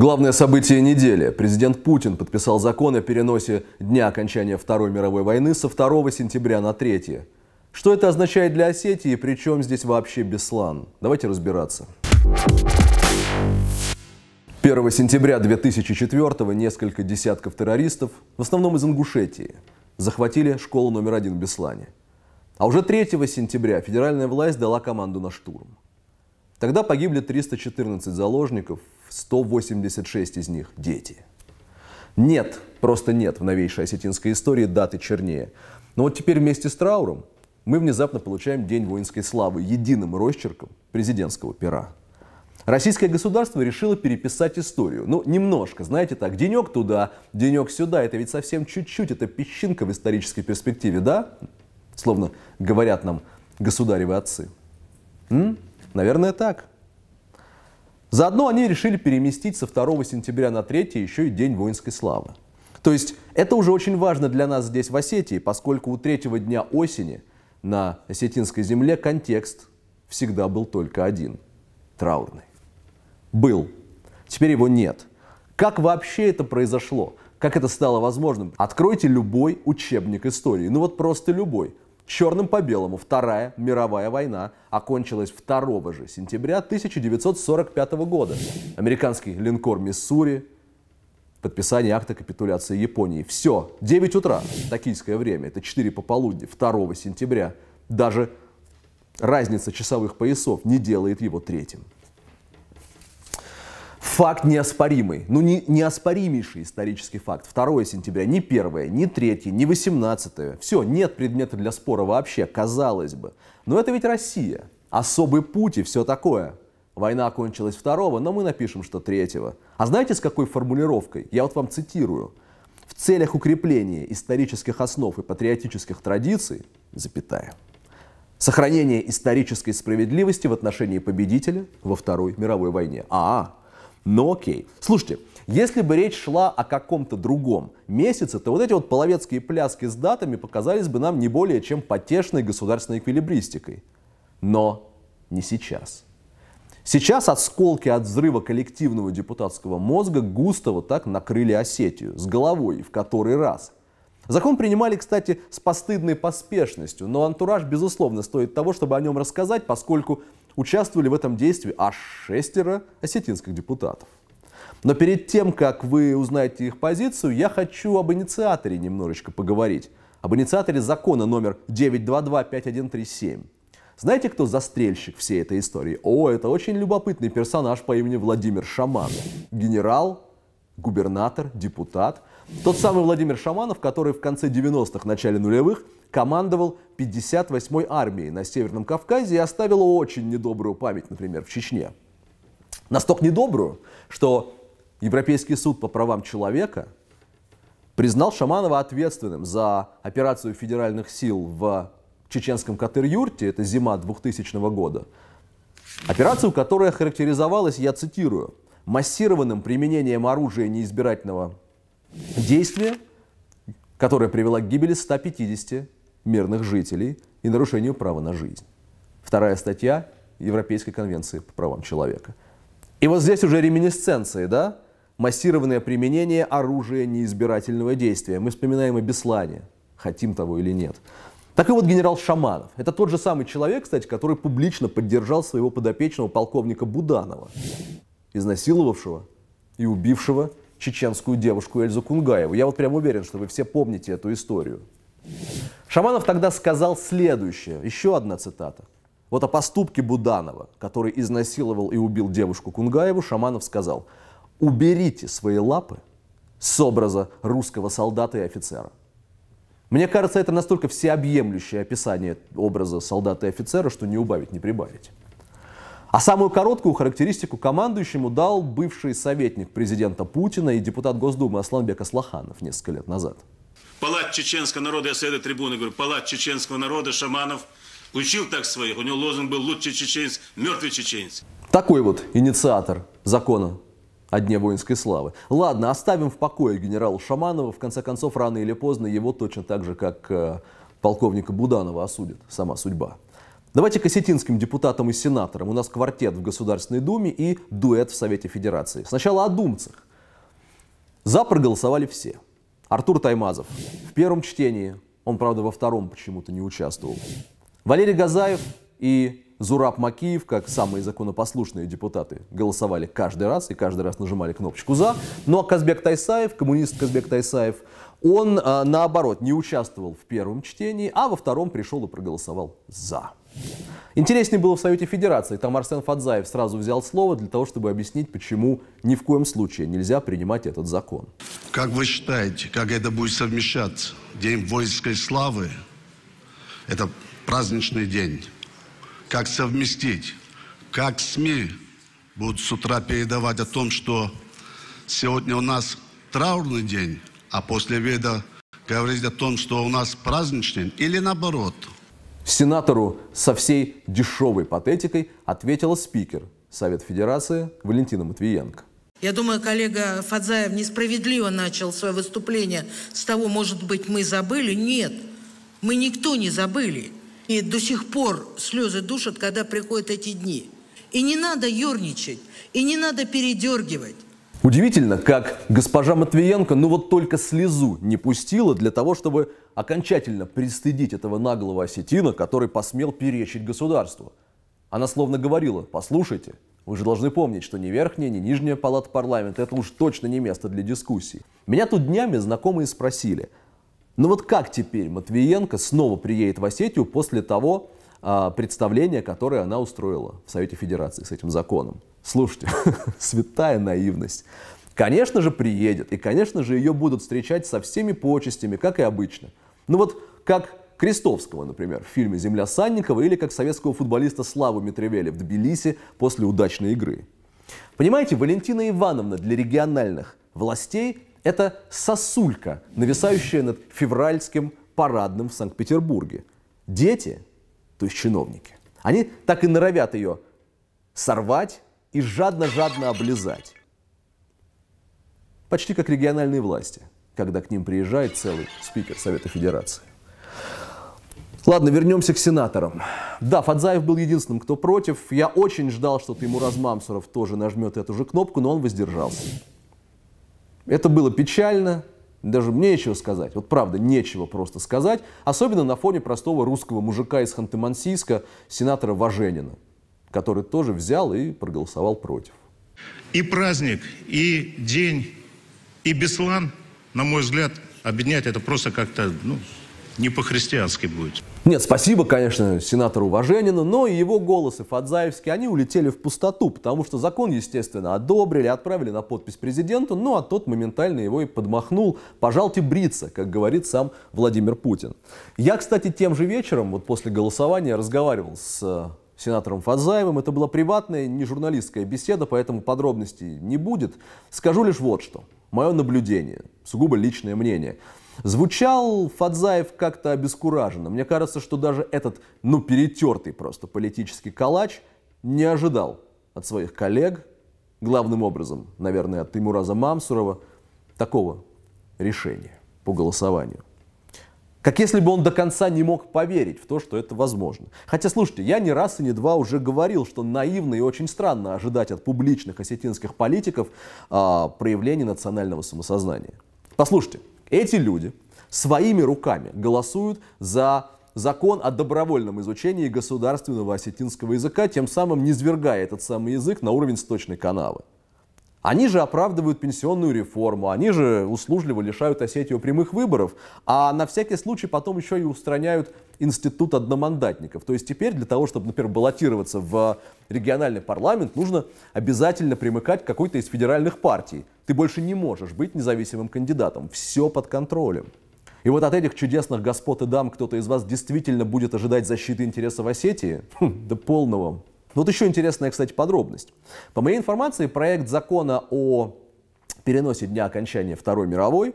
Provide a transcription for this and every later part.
Главное событие недели. Президент Путин подписал закон о переносе дня окончания Второй мировой войны со 2 сентября на 3. Что это означает для Осетии и при чем здесь вообще Беслан? Давайте разбираться. 1 сентября 2004 несколько десятков террористов, в основном из Ингушетии, захватили школу номер один в Беслане. А уже 3 сентября федеральная власть дала команду на штурм. Тогда погибли 314 заложников, 186 из них – дети. Нет, просто нет в новейшей осетинской истории даты чернее. Но вот теперь вместе с трауром мы внезапно получаем День воинской славы единым росчерком президентского пера. Российское государство решило переписать историю. Ну, немножко, знаете так, денек туда, денек сюда, это ведь совсем чуть-чуть, это песчинка в исторической перспективе, да? Словно говорят нам государевы отцы. М? Наверное, так. Заодно они решили переместить со 2 сентября на 3 еще и День воинской славы. То есть это уже очень важно для нас здесь в Осетии, поскольку у третьего дня осени на осетинской земле контекст всегда был только один – траурный. Был. Теперь его нет. Как вообще это произошло? Как это стало возможным? Откройте любой учебник истории. Ну вот просто любой. Черным по белому Вторая мировая война окончилась 2 же сентября 1945 года. Американский линкор «Миссури» подписание акта капитуляции Японии. Все, 9 утра, токийское время, это 4 пополудни, 2 сентября. Даже разница часовых поясов не делает его третьим. Факт неоспоримый, ну не, неоспоримейший исторический факт. 2 сентября, не 1, не 3, не 18. Все, нет предмета для спора вообще, казалось бы. Но это ведь Россия, особый путь и все такое. Война окончилась 2, но мы напишем, что 3. А знаете, с какой формулировкой? Я вот вам цитирую. В целях укрепления исторических основ и патриотических традиций, запятая, сохранение исторической справедливости в отношении победителя во Второй мировой войне. А, -а но окей. Слушайте, если бы речь шла о каком-то другом месяце, то вот эти вот половецкие пляски с датами показались бы нам не более чем потешной государственной эквилибристикой. Но не сейчас. Сейчас осколки от взрыва коллективного депутатского мозга густо вот так накрыли Осетию, с головой, в который раз. Закон принимали, кстати, с постыдной поспешностью, но антураж, безусловно, стоит того, чтобы о нем рассказать, поскольку участвовали в этом действии аж шестеро осетинских депутатов. Но перед тем, как вы узнаете их позицию, я хочу об инициаторе немножечко поговорить. Об инициаторе закона номер 9225137. Знаете, кто застрельщик всей этой истории? О, это очень любопытный персонаж по имени Владимир Шаманов. Генерал, губернатор, депутат. Тот самый Владимир Шаманов, который в конце 90-х, начале нулевых – командовал 58-й армией на Северном Кавказе и оставил очень недобрую память, например, в Чечне. Настолько недобрую, что Европейский суд по правам человека признал Шаманова ответственным за операцию федеральных сил в чеченском Катыр-Юрте, это зима 2000 года, операцию, которая характеризовалась, я цитирую, массированным применением оружия неизбирательного действия, которое привело к гибели 150 мирных жителей и нарушению права на жизнь. Вторая статья Европейской конвенции по правам человека. И вот здесь уже реминесценции, да? Массированное применение оружия неизбирательного действия. Мы вспоминаем о Беслане, хотим того или нет. Так и вот генерал Шаманов. Это тот же самый человек, кстати, который публично поддержал своего подопечного полковника Буданова, изнасиловавшего и убившего чеченскую девушку Эльзу Кунгаеву. Я вот прям уверен, что вы все помните эту историю. Шаманов тогда сказал следующее, еще одна цитата. Вот о поступке Буданова, который изнасиловал и убил девушку Кунгаеву, Шаманов сказал, уберите свои лапы с образа русского солдата и офицера. Мне кажется, это настолько всеобъемлющее описание образа солдата и офицера, что не убавить, не прибавить. А самую короткую характеристику командующему дал бывший советник президента Путина и депутат Госдумы Асланбек Аслаханов несколько лет назад – Палат чеченского народа, я с этой трибуны, говорю, палат чеченского народа, шаманов, учил так своих. У него лозунг был «Лучший чеченец, мертвый чеченец». Такой вот инициатор закона о Дне воинской славы. Ладно, оставим в покое генерала Шаманова. В конце концов, рано или поздно его точно так же, как э, полковника Буданова осудит сама судьба. Давайте к осетинским депутатам и сенаторам. У нас квартет в Государственной Думе и дуэт в Совете Федерации. Сначала о думцах. За проголосовали все – Артур Таймазов. В первом чтении, он, правда, во втором почему-то не участвовал. Валерий Газаев и Зураб Макиев, как самые законопослушные депутаты, голосовали каждый раз и каждый раз нажимали кнопочку «за». Но ну, а Казбек Тайсаев, коммунист Казбек Тайсаев, он, а, наоборот, не участвовал в первом чтении, а во втором пришел и проголосовал «за». Интереснее было в Совете Федерации. Там Арсен Фадзаев сразу взял слово для того, чтобы объяснить, почему ни в коем случае нельзя принимать этот закон. Как вы считаете, как это будет совмещаться? День воинской славы – это праздничный день. Как совместить? Как СМИ будут с утра передавать о том, что сегодня у нас траурный день, а после обеда говорить о том, что у нас праздничный, или наоборот – Сенатору со всей дешевой патетикой ответила спикер Совет Федерации Валентина Матвиенко. Я думаю, коллега Фадзаев несправедливо начал свое выступление с того, может быть, мы забыли. Нет, мы никто не забыли. И до сих пор слезы душат, когда приходят эти дни. И не надо ерничать, и не надо передергивать. Удивительно, как госпожа Матвиенко ну вот только слезу не пустила для того, чтобы окончательно пристыдить этого наглого осетина, который посмел перечить государству. Она словно говорила, послушайте, вы же должны помнить, что ни верхняя, ни нижняя палата парламента – это уж точно не место для дискуссий. Меня тут днями знакомые спросили, ну вот как теперь Матвиенко снова приедет в Осетию после того а, представления, которое она устроила в Совете Федерации с этим законом? Слушайте, святая наивность. Конечно же, приедет, и, конечно же, ее будут встречать со всеми почестями, как и обычно. Ну вот, как Крестовского, например, в фильме «Земля Санникова» или как советского футболиста Славу Митревеля в Тбилиси после удачной игры. Понимаете, Валентина Ивановна для региональных властей – это сосулька, нависающая над февральским парадным в Санкт-Петербурге. Дети, то есть чиновники, они так и норовят ее сорвать, и жадно-жадно облизать. Почти как региональные власти, когда к ним приезжает целый спикер Совета Федерации. Ладно, вернемся к сенаторам. Да, Фадзаев был единственным, кто против. Я очень ждал, что Тимураз Мамсуров тоже нажмет эту же кнопку, но он воздержался. Это было печально, даже мне нечего сказать. Вот правда, нечего просто сказать. Особенно на фоне простого русского мужика из Ханты-Мансийска, сенатора Важенина который тоже взял и проголосовал против. И праздник, и день, и Беслан, на мой взгляд, объединять это просто как-то ну, не по-христиански будет. Нет, спасибо, конечно, сенатору Важенину, но и его голосы и они улетели в пустоту, потому что закон, естественно, одобрили, отправили на подпись президенту, ну а тот моментально его и подмахнул. Пожалуйте бриться, как говорит сам Владимир Путин. Я, кстати, тем же вечером, вот после голосования, разговаривал с э, сенатором Фазаевым. Это была приватная, не журналистская беседа, поэтому подробностей не будет. Скажу лишь вот что. Мое наблюдение, сугубо личное мнение. Звучал Фадзаев как-то обескураженно. Мне кажется, что даже этот, ну, перетертый просто политический калач не ожидал от своих коллег, главным образом, наверное, от Тимураза Мамсурова, такого решения по голосованию. Как если бы он до конца не мог поверить в то, что это возможно. Хотя, слушайте, я не раз и не два уже говорил, что наивно и очень странно ожидать от публичных осетинских политиков а, проявления национального самосознания. Послушайте, эти люди своими руками голосуют за закон о добровольном изучении государственного осетинского языка, тем самым низвергая этот самый язык на уровень сточной канавы. Они же оправдывают пенсионную реформу, они же услужливо лишают Осетию прямых выборов, а на всякий случай потом еще и устраняют институт одномандатников. То есть теперь для того, чтобы, например, баллотироваться в региональный парламент, нужно обязательно примыкать к какой-то из федеральных партий. Ты больше не можешь быть независимым кандидатом. Все под контролем. И вот от этих чудесных господ и дам кто-то из вас действительно будет ожидать защиты интересов Осетии? Хм, да полного. Но ну, вот еще интересная, кстати, подробность. По моей информации, проект закона о переносе дня окончания Второй мировой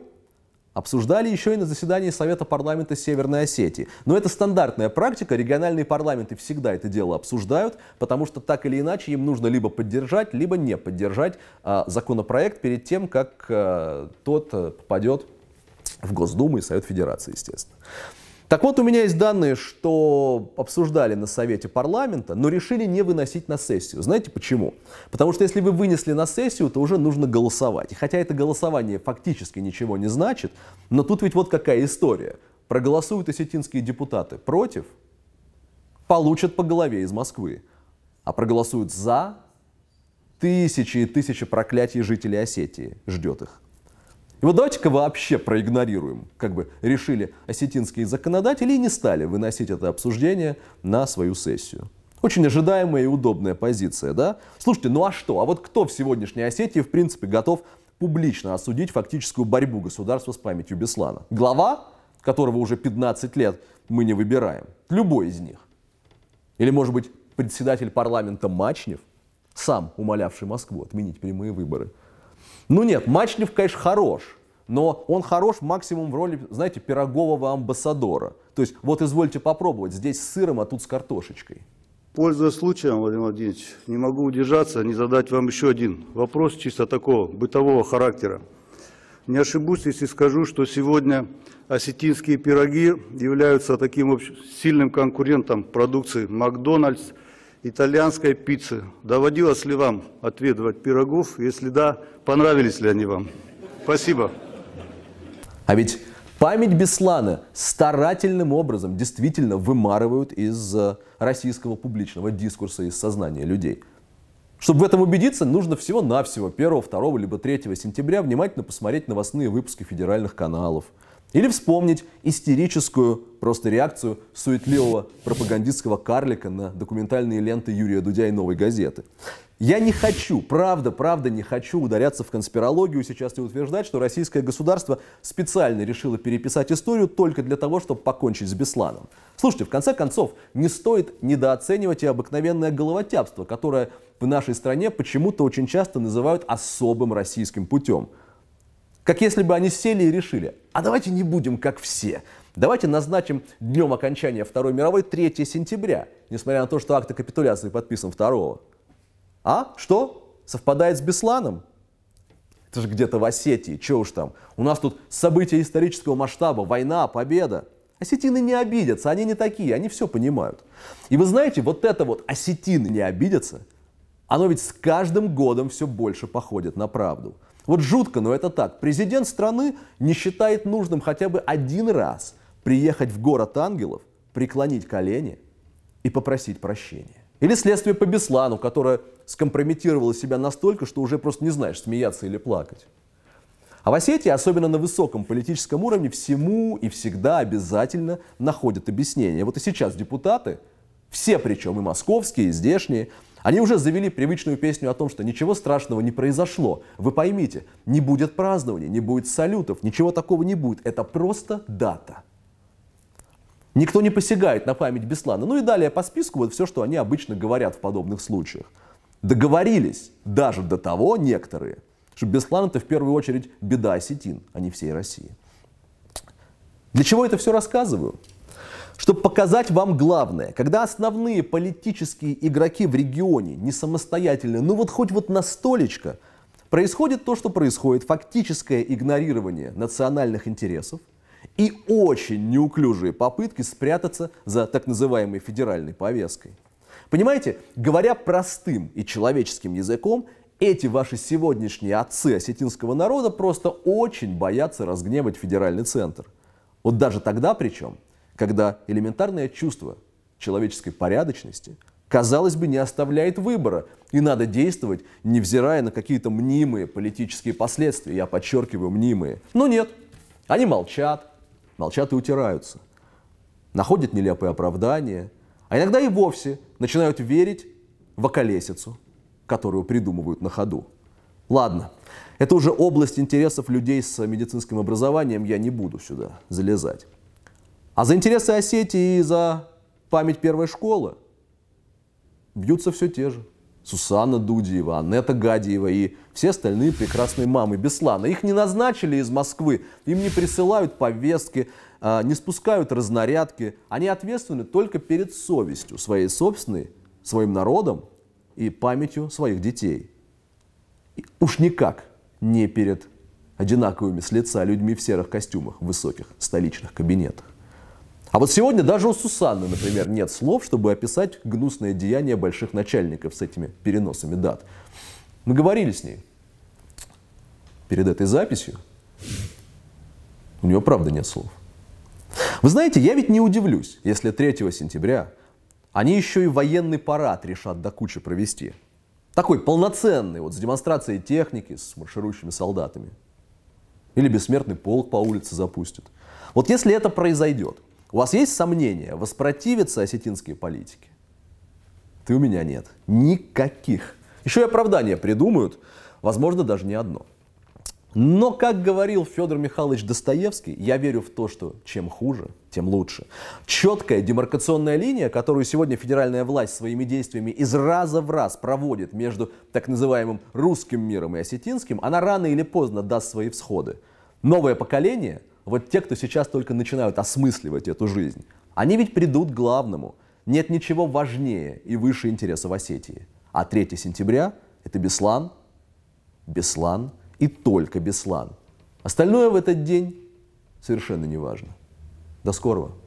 обсуждали еще и на заседании Совета парламента Северной Осетии. Но это стандартная практика, региональные парламенты всегда это дело обсуждают, потому что так или иначе им нужно либо поддержать, либо не поддержать а, законопроект перед тем, как а, тот э, попадет в Госдуму и Совет Федерации, естественно. Так вот, у меня есть данные, что обсуждали на Совете парламента, но решили не выносить на сессию. Знаете почему? Потому что если вы вынесли на сессию, то уже нужно голосовать. И хотя это голосование фактически ничего не значит, но тут ведь вот какая история. Проголосуют осетинские депутаты против, получат по голове из Москвы. А проголосуют за, тысячи и тысячи проклятий жителей Осетии ждет их. И вот давайте-ка вообще проигнорируем, как бы решили осетинские законодатели и не стали выносить это обсуждение на свою сессию. Очень ожидаемая и удобная позиция, да? Слушайте, ну а что? А вот кто в сегодняшней Осетии, в принципе, готов публично осудить фактическую борьбу государства с памятью Беслана? Глава, которого уже 15 лет мы не выбираем. Любой из них. Или, может быть, председатель парламента Мачнев, сам умолявший Москву отменить прямые выборы – ну нет, Мачлев, конечно, хорош, но он хорош максимум в роли, знаете, пирогового амбассадора. То есть вот извольте попробовать, здесь с сыром, а тут с картошечкой. Пользуясь случаем, Владимир Владимирович, не могу удержаться, не задать вам еще один вопрос чисто такого, бытового характера. Не ошибусь, если скажу, что сегодня осетинские пироги являются таким сильным конкурентом продукции «Макдональдс», итальянской пиццы. Доводилось ли вам отведывать пирогов? Если да, понравились ли они вам? Спасибо. А ведь память Беслана старательным образом действительно вымарывают из э, российского публичного дискурса, из сознания людей. Чтобы в этом убедиться, нужно всего-навсего 1, 2, либо 3 сентября внимательно посмотреть новостные выпуски федеральных каналов – или вспомнить истерическую просто реакцию суетливого пропагандистского карлика на документальные ленты Юрия Дудя и «Новой газеты». Я не хочу, правда, правда не хочу ударяться в конспирологию сейчас и утверждать, что российское государство специально решило переписать историю только для того, чтобы покончить с Бесланом. Слушайте, в конце концов, не стоит недооценивать и обыкновенное головотяпство, которое в нашей стране почему-то очень часто называют особым российским путем – как если бы они сели и решили, а давайте не будем как все, Давайте назначим днем окончания Второй мировой 3 сентября, несмотря на то, что акт о капитуляции подписан 2 А? Что? Совпадает с Бесланом? Это же где-то в Осетии, че уж там. У нас тут события исторического масштаба, война, победа. Осетины не обидятся, они не такие, они все понимают. И вы знаете, вот это вот осетины не обидятся, оно ведь с каждым годом все больше походит на правду. Вот жутко, но это так. Президент страны не считает нужным хотя бы один раз приехать в город ангелов, преклонить колени и попросить прощения. Или следствие по Беслану, которое скомпрометировало себя настолько, что уже просто не знаешь, смеяться или плакать. А в Осетии, особенно на высоком политическом уровне, всему и всегда обязательно находят объяснение. Вот и сейчас депутаты, все причем и московские, и здешние, они уже завели привычную песню о том, что ничего страшного не произошло. Вы поймите, не будет празднования, не будет салютов, ничего такого не будет. Это просто дата. Никто не посягает на память Беслана. Ну и далее по списку вот все, что они обычно говорят в подобных случаях. Договорились даже до того некоторые, что Беслан это в первую очередь беда осетин, а не всей России. Для чего это все рассказываю? чтобы показать вам главное. Когда основные политические игроки в регионе не самостоятельны, ну вот хоть вот на столечко происходит то, что происходит, фактическое игнорирование национальных интересов и очень неуклюжие попытки спрятаться за так называемой федеральной повесткой. Понимаете, говоря простым и человеческим языком, эти ваши сегодняшние отцы осетинского народа просто очень боятся разгневать федеральный центр. Вот даже тогда причем, когда элементарное чувство человеческой порядочности, казалось бы, не оставляет выбора, и надо действовать, невзирая на какие-то мнимые политические последствия, я подчеркиваю, мнимые. Но нет, они молчат, молчат и утираются, находят нелепые оправдания, а иногда и вовсе начинают верить в околесицу, которую придумывают на ходу. Ладно, это уже область интересов людей с медицинским образованием, я не буду сюда залезать. А за интересы Осетии и за память первой школы бьются все те же. Сусанна Дудиева, Анетта Гадиева и все остальные прекрасные мамы Беслана. Их не назначили из Москвы, им не присылают повестки, а, не спускают разнарядки. Они ответственны только перед совестью своей собственной, своим народом и памятью своих детей. И уж никак не перед одинаковыми с лица людьми в серых костюмах в высоких столичных кабинетах. А вот сегодня даже у Сусанны, например, нет слов, чтобы описать гнусное деяние больших начальников с этими переносами дат. Мы говорили с ней перед этой записью. У нее правда нет слов. Вы знаете, я ведь не удивлюсь, если 3 сентября они еще и военный парад решат до кучи провести. Такой полноценный, вот с демонстрацией техники, с марширующими солдатами. Или бессмертный полк по улице запустят. Вот если это произойдет – у вас есть сомнения, воспротивятся осетинские политики? Ты у меня нет. Никаких. Еще и оправдания придумают, возможно, даже не одно. Но, как говорил Федор Михайлович Достоевский, я верю в то, что чем хуже, тем лучше. Четкая демаркационная линия, которую сегодня федеральная власть своими действиями из раза в раз проводит между так называемым русским миром и осетинским, она рано или поздно даст свои всходы. Новое поколение – вот те, кто сейчас только начинают осмысливать эту жизнь, они ведь придут к главному. Нет ничего важнее и выше интереса в Осетии. А 3 сентября – это Беслан, Беслан и только Беслан. Остальное в этот день совершенно не важно. До скорого!